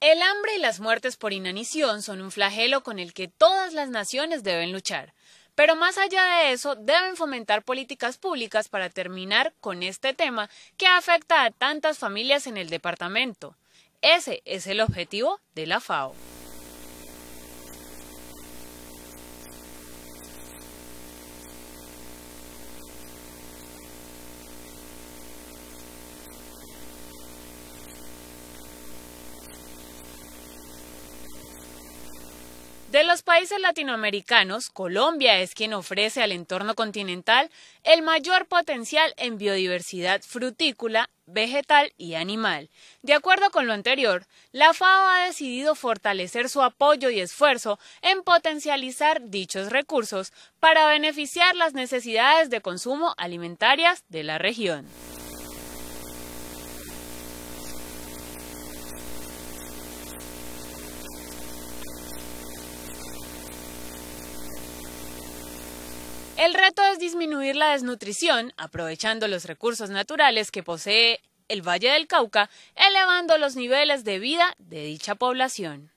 El hambre y las muertes por inanición son un flagelo con el que todas las naciones deben luchar. Pero más allá de eso, deben fomentar políticas públicas para terminar con este tema que afecta a tantas familias en el departamento. Ese es el objetivo de la FAO. De los países latinoamericanos, Colombia es quien ofrece al entorno continental el mayor potencial en biodiversidad frutícola, vegetal y animal. De acuerdo con lo anterior, la FAO ha decidido fortalecer su apoyo y esfuerzo en potencializar dichos recursos para beneficiar las necesidades de consumo alimentarias de la región. El reto es disminuir la desnutrición, aprovechando los recursos naturales que posee el Valle del Cauca, elevando los niveles de vida de dicha población.